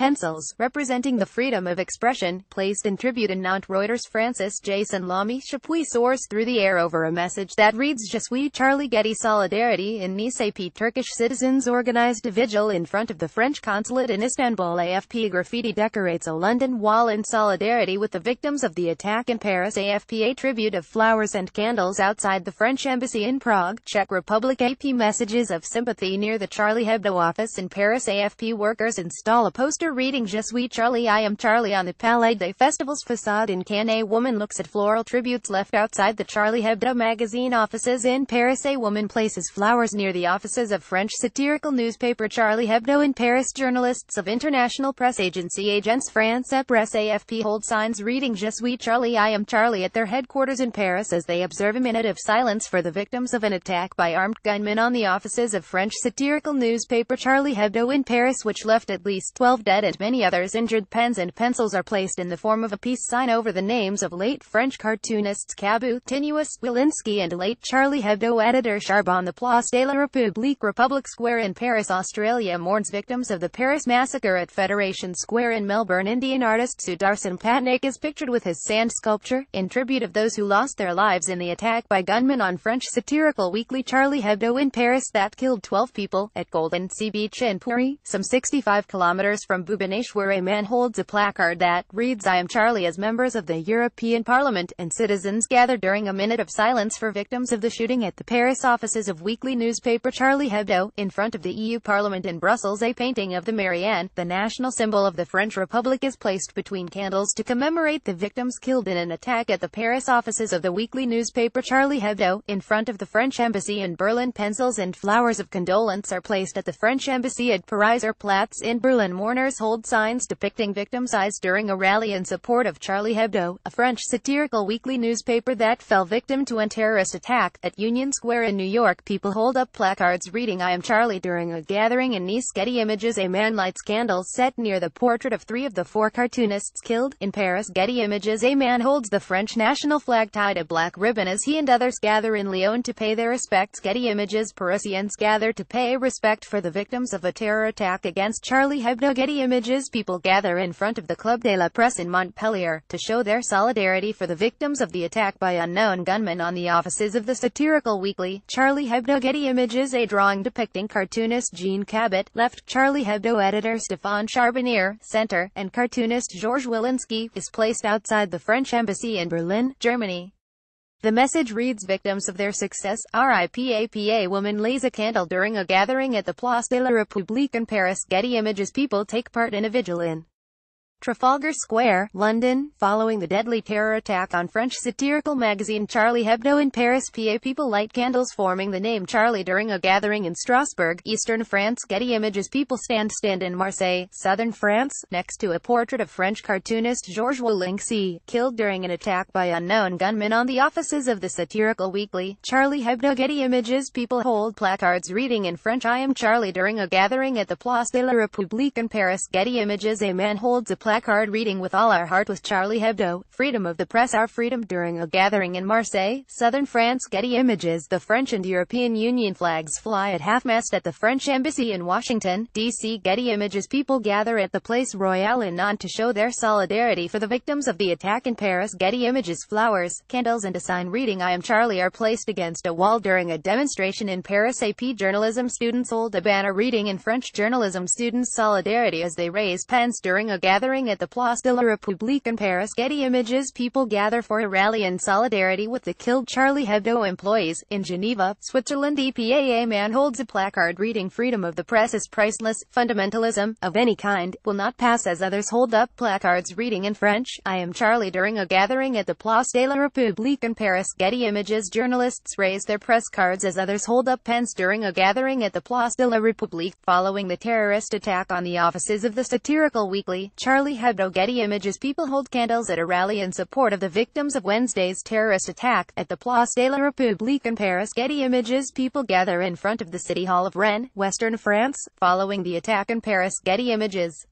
Pencils, representing the freedom of expression, placed in tribute in Nantes Reuters Francis Jason Lamy Chapuis soars through the air over a message that reads Je suis Charlie Getty Solidarity in Nice AP Turkish citizens organized a vigil in front of the French consulate in Istanbul AFP graffiti decorates a London wall in solidarity with the victims of the attack in Paris AFP a tribute of flowers and candles outside the French embassy in Prague, Czech Republic AP messages of sympathy near the Charlie Hebdo office in Paris AFP workers install a poster after reading Je suis Charlie I am Charlie on the Palais des Festivals facade in Cannes a woman looks at floral tributes left outside the Charlie Hebdo magazine offices in Paris A woman places flowers near the offices of French satirical newspaper Charlie Hebdo in Paris Journalists of international press agency Agence France Presse AFP hold signs reading Je suis Charlie I am Charlie at their headquarters in Paris as they observe a minute of silence for the victims of an attack by armed gunmen on the offices of French satirical newspaper Charlie Hebdo in Paris which left at least 12 dead and many others injured pens and pencils are placed in the form of a peace sign over the names of late French cartoonists Cabot, Tinuous, Wilinski and late Charlie Hebdo editor Charbon. The Place de la République Republic Square in Paris, Australia mourns victims of the Paris massacre at Federation Square in Melbourne. Indian artist Sudarsan Patnaik is pictured with his sand sculpture, in tribute of those who lost their lives in the attack by gunmen on French satirical weekly Charlie Hebdo in Paris that killed 12 people, at Golden Sea Beach in Puri, some 65 kilometers from Bhubaneswar a man holds a placard that reads I am Charlie as members of the European Parliament and citizens gather during a minute of silence for victims of the shooting at the Paris offices of weekly newspaper Charlie Hebdo. In front of the EU Parliament in Brussels a painting of the Marianne, the national symbol of the French Republic is placed between candles to commemorate the victims killed in an attack at the Paris offices of the weekly newspaper Charlie Hebdo. In front of the French embassy in Berlin pencils and flowers of condolence are placed at the French embassy at Pariser Platz in Berlin mourners Hold signs depicting victims' eyes during a rally in support of Charlie Hebdo, a French satirical weekly newspaper that fell victim to a terrorist attack. At Union Square in New York, people hold up placards reading I am Charlie during a gathering in Nice. Getty Images A man lights candles set near the portrait of three of the four cartoonists killed. In Paris, Getty Images A man holds the French national flag tied a black ribbon as he and others gather in Lyon to pay their respects. Getty Images Parisians gather to pay respect for the victims of a terror attack against Charlie Hebdo. Getty Images images people gather in front of the Club de la Presse in Montpellier, to show their solidarity for the victims of the attack by unknown gunmen on the offices of the satirical weekly, Charlie Hebdo Getty Images A drawing depicting cartoonist Jean Cabot, left, Charlie Hebdo editor Stéphane Charbonnier, center, and cartoonist Georges Wilinski, is placed outside the French embassy in Berlin, Germany. The message reads victims of their success, RIPAPA woman lays a candle during a gathering at the Place de la République in Paris. Getty Images people take part in a vigil in Trafalgar Square, London, following the deadly terror attack on French satirical magazine Charlie Hebdo in Paris PA people light candles forming the name Charlie during a gathering in Strasbourg, eastern France Getty images people stand stand in Marseille, southern France, next to a portrait of French cartoonist Georges Walinxi, killed during an attack by unknown gunmen on the offices of the satirical weekly, Charlie Hebdo Getty images people hold placards reading in French I am Charlie during a gathering at the Place de la République in Paris Getty images a man holds a placard placard reading With All Our Heart with Charlie Hebdo, Freedom of the Press Our Freedom during a gathering in Marseille, southern France Getty images The French and European Union flags fly at half-mast at the French Embassy in Washington, D.C. Getty images People gather at the Place Royale in Nantes to show their solidarity for the victims of the attack in Paris Getty images Flowers, candles and a sign reading I am Charlie are placed against a wall during a demonstration in Paris AP journalism students hold a banner reading in French journalism students solidarity as they raise pens during a gathering gathering at the Place de la République in Paris. Getty Images People gather for a rally in solidarity with the killed Charlie Hebdo employees. In Geneva, Switzerland EPAA man holds a placard reading freedom of the press is priceless. Fundamentalism, of any kind, will not pass as others hold up placards reading in French, I am Charlie during a gathering at the Place de la République in Paris. Getty Images Journalists raise their press cards as others hold up pens during a gathering at the Place de la République following the terrorist attack on the offices of the satirical weekly, Charlie Getty images people hold candles at a rally in support of the victims of Wednesday's terrorist attack at the Place de la République in Paris. Getty images people gather in front of the City Hall of Rennes, Western France, following the attack in Paris. Getty images